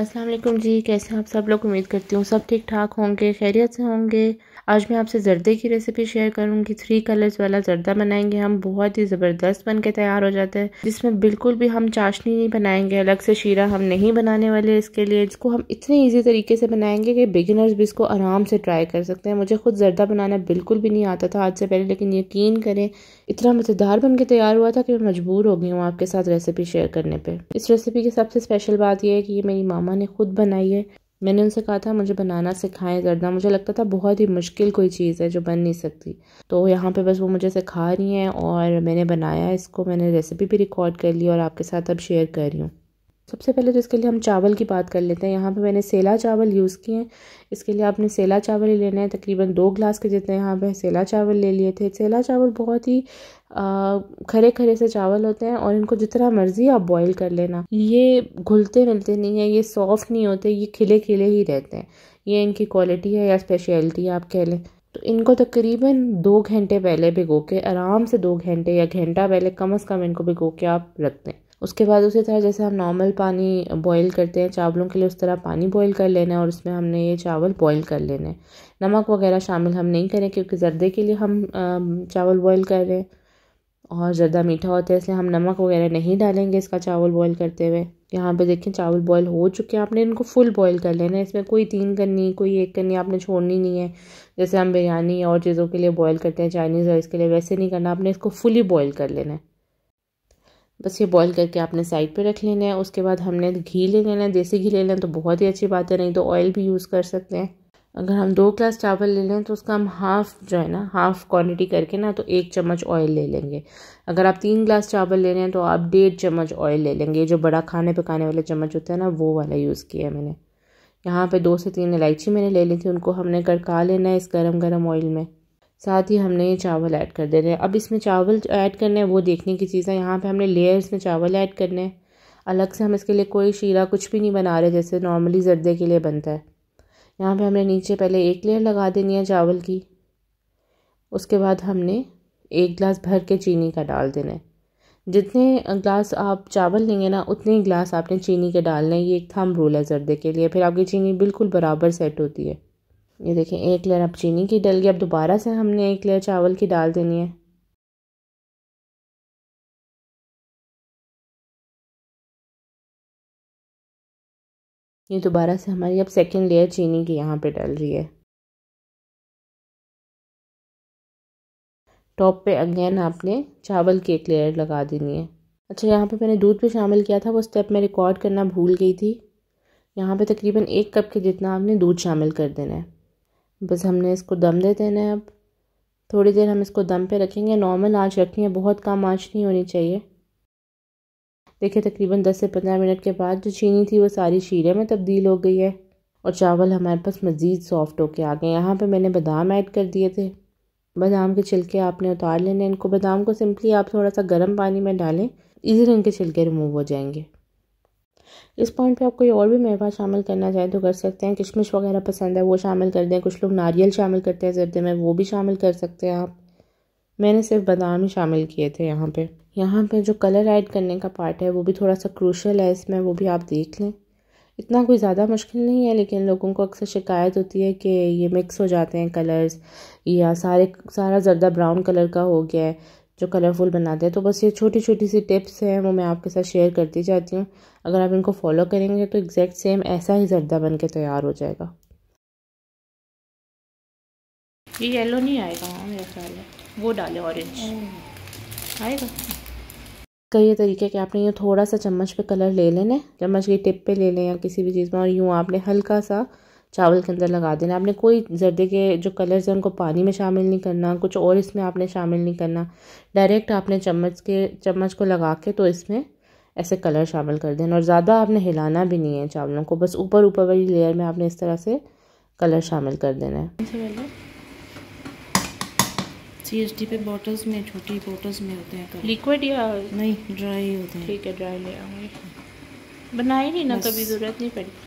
अस्सलाम वालेकुम जी कैसे हैं आप सब लोग उम्मीद करती हूँ सब ठीक ठाक होंगे खैरियत से होंगे आज मैं आपसे जर्दे की रेसिपी शेयर करूँगी थ्री कलर्स वाला जर्दा बनाएंगे हम बहुत ही ज़बरदस्त बन के तैयार हो जाता है जिसमें बिल्कुल भी हम चाशनी नहीं बनाएंगे अलग से शीरा हम नहीं बनाने वाले इसके लिए इसको हम इतने ईजी तरीके से बनाएंगे कि बिगिनर्स भी इसको आराम से ट्राई कर सकते हैं मुझे खुद जर्दा बनाना बिल्कुल भी नहीं आता था आज से पहले लेकिन यकीन करें इतना मज़ेदार बन के तैयार हुआ था कि मैं मजबूर हो गई हूँ आपके साथ रेसिपी शेयर करने पर इस रेसिपी की सबसे स्पेशल बात यह है कि ये मेरी मामा ने खुद बनाई है मैंने उनसे कहा था मुझे बनाना सिखाएं करना मुझे लगता था बहुत ही मुश्किल कोई चीज़ है जो बन नहीं सकती तो यहाँ पे बस वो मुझे सिखा रही हैं और मैंने बनाया इसको मैंने रेसिपी भी रिकॉर्ड कर ली और आपके साथ अब शेयर कर रही हूँ सबसे पहले तो इसके लिए हम चावल की बात कर लेते हैं यहाँ पे मैंने सेला चावल यूज़ किए हैं इसके लिए आपने सेला चावल ही लेना है तकरीबन दो ग्लास के जितने यहाँ पे सेला चावल ले लिए थे सेला चावल बहुत ही खरे खरे से चावल होते हैं और इनको जितना मर्ज़ी आप बॉईल कर लेना ये घुलते मिलते नहीं हैं ये सॉफ्ट नहीं होते ये खिले खिले ही रहते हैं ये इनकी क्वालिटी है या स्पेशलिटी आप कह लें तो इनको तकरीबन दो घंटे पहले भिगो के आराम से दो घंटे या घंटा पहले कम अज़ कम इनको भिगो के आप रख दें उसके बाद उसी तरह जैसे हम नॉर्मल पानी बॉईल करते हैं चावलों के लिए उस तरह पानी बॉईल कर लेना है और उसमें हमने ये चावल बॉईल कर लेने नमक वगैरह शामिल हम नहीं करें क्योंकि जर्दे के लिए हम चावल बॉईल कर रहे हैं और ज़्यादा मीठा होता है इसलिए हम नमक वगैरह नहीं डालेंगे इसका चावल बॉयल करते हुए यहाँ पर देखें चावल बॉयल हो चुके हैं आपने इनको फुल बॉयल कर लेना है इसमें कोई तीन करनी कोई एक करनी आपने छोड़नी नहीं है जैसे हम बिरयानी और चीज़ों के लिए बॉयल करते हैं चाइनीज़ राइस के लिए वैसे नहीं करना आपने इसको फुली बॉयल कर लेना है बस ये बॉईल करके आपने साइड पे रख लेना है उसके बाद हमने घी ले लेना है देसी घी ले लेना तो बहुत ही अच्छी बात है नहीं तो ऑयल भी यूज़ कर सकते हैं अगर हम दो ग्लास चावल ले लें तो उसका हम हाफ़ जो है ना हाफ़ क्वांटिटी करके ना तो एक चम्मच ऑयल ले लेंगे अगर आप तीन ग्लास चावल ले रहे हैं तो आप डेढ़ चम्मच ऑयल ले लेंगे जो बड़ा खाने पकाने वाला चम्मच होता है ना वो वाला यूज़ किया है मैंने यहाँ पे दो से तीन इलायची मैंने ले ली थी उनको हमने गड़का लेना है इस गरम गरम ऑयल में साथ ही हमने ये चावल ऐड कर देने हैं अब इसमें चावल ऐड करने हैं वो देखने की चीज़ है यहाँ पे हमने लेयर्स में चावल ऐड करने हैं अलग से हम इसके लिए कोई शीरा कुछ भी नहीं बना रहे जैसे नॉर्मली जर्दे के लिए बनता है यहाँ पे हमने नीचे पहले एक लेयर लगा देनी है चावल की उसके बाद हमने एक गिलास भर के चीनी का डाल देना है जितने ग्लास आप चावल लेंगे ना उतने गिलास आपने चीनी के डालने ये एक थम रूल है जर्दे के लिए फिर आपकी चीनी बिल्कुल बराबर सेट होती है ये देखें एक लेयर अब चीनी की डल गई अब दोबारा से हमने एक लेयर चावल की डाल देनी है ये दोबारा से हमारी अब सेकेंड लेयर चीनी की यहाँ पे डल रही है टॉप पे अगेन आपने चावल की एक लेयर लगा देनी है अच्छा यहाँ पे मैंने दूध भी शामिल किया था वो स्टेप मैं रिकॉर्ड करना भूल गई थी यहाँ पे तकरीबन एक कप के जितना आपने दूध शामिल कर देना है बस हमने इसको दम दे देना है अब थोड़ी देर हम इसको दम पे रखेंगे नॉर्मल आंच रखनी है बहुत कम आंच नहीं होनी चाहिए देखिए तकरीबन 10 से 15 मिनट के बाद जो चीनी थी वो सारी शीरे में तब्दील हो गई है और चावल हमारे पास मज़ीद सॉफ्ट होके आ गए यहाँ पे मैंने बादाम ऐड कर दिए थे बादाम के छिलके आपने उतार लेने इनको बादाम को सिंपली आप थोड़ा सा गर्म पानी में डालें इसी रंग के छिलके रिमूव हो जाएंगे इस पॉइंट पे आप कोई और भी मेवा शामिल करना चाहे तो कर सकते हैं किशमिश वगैरह पसंद है वो शामिल कर दें कुछ लोग नारियल शामिल करते हैं जर्दे में वो भी शामिल कर सकते हैं आप मैंने सिर्फ बादाम ही शामिल किए थे यहाँ पे यहाँ पे जो कलर ऐड करने का पार्ट है वो भी थोड़ा सा क्रूशल है इसमें वो भी आप देख लें इतना कोई ज़्यादा मुश्किल नहीं है लेकिन लोगों को अक्सर शिकायत होती है कि ये मिक्स हो जाते हैं कलर्स या सारे सारा जर्दा ब्राउन कलर का हो गया है जो कलरफुल बनाते हैं तो बस ये छोटी छोटी सी टिप्स हैं वो मैं आपके साथ शेयर करती जाती हूँ अगर आप इनको फॉलो करेंगे तो एग्जैक्ट सेम ऐसा ही जर्दा बन के तैयार हो जाएगा ये येलो नहीं आएगा हाँ मेरा ख्याल है वो डाले ऑरेंज आएगा कई तो ये तरीका कि आपने ये थोड़ा सा चम्मच पे कलर ले लेने चम्मच की टिप पे ले लें या किसी भी चीज़ में और यूँ आपने हल्का सा चावल के अंदर लगा देना आपने कोई जर्दे के जो कलर्स हैं उनको पानी में शामिल नहीं करना कुछ और इसमें आपने शामिल नहीं करना डायरेक्ट आपने चम्मच के चम्मच को लगा के तो इसमें ऐसे कलर शामिल कर देना और ज़्यादा आपने हिलाना भी नहीं है चावलों को बस ऊपर ऊपर वाली लेयर में आपने इस तरह से कलर शामिल कर देना है सी एस डी पे बॉटल्स में छोटी बॉटल्स में होते हैं लिक्विड या नहीं ड्राई होते हैं ठीक है ड्राई ले आऊँगी बनाई नहीं ना कभी ज़रूरत नहीं पड़ी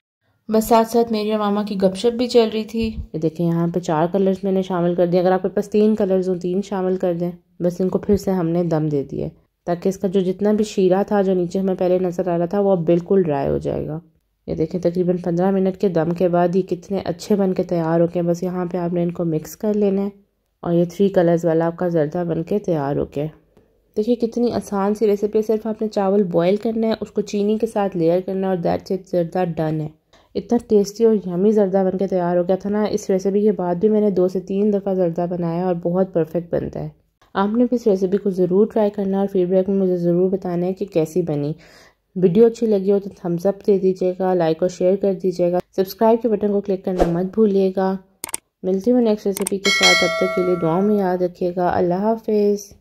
बस साथ साथ मेरी और मामा की गपशप भी चल रही थी ये देखें यहाँ पे चार कलर्स मैंने शामिल कर दिए अगर आपके पास तीन कलर्स हो तीन शामिल कर दें बस इनको फिर से हमने दम दे दिए ताकि इसका जो जितना भी शीरा था जो नीचे हमें पहले नज़र आ रहा था वो अब बिल्कुल ड्राई हो जाएगा ये देखें तकरीबन पंद्रह मिनट के दम के बाद ये कितने अच्छे बन के तैयार हो गए बस यहाँ पर आपने इनको मिक्स कर लेना है और ये थ्री कलर्स वाला आपका जर्दा बन के तैयार हो गया देखिए कितनी आसान सी रेसिपी है सिर्फ आपने चावल बॉईल करना है उसको चीनी के साथ लेयर करना है और दैट से जर्दा डन है इतना टेस्टी और यमी ज़रदा बन के तैयार हो गया था ना इस रेसिपी के बाद भी मैंने दो से तीन दफ़ा ज़रदा बनाया और बहुत परफेक्ट बनता है आपने भी इस रेसिपी को ज़रूर ट्राई करना और फीडबैक में मुझे ज़रूर बताना है कि कैसी बनी वीडियो अच्छी लगी हो तो थम्सअप दे दीजिएगा लाइक और शेयर कर दीजिएगा सब्सक्राइब के बटन को क्लिक करना मत भूलिएगा मिलती हूँ नेक्स्ट रेसिपी के साथ अब तक के लिए दुआ में याद रखिएगा अल्लाह हाफिज़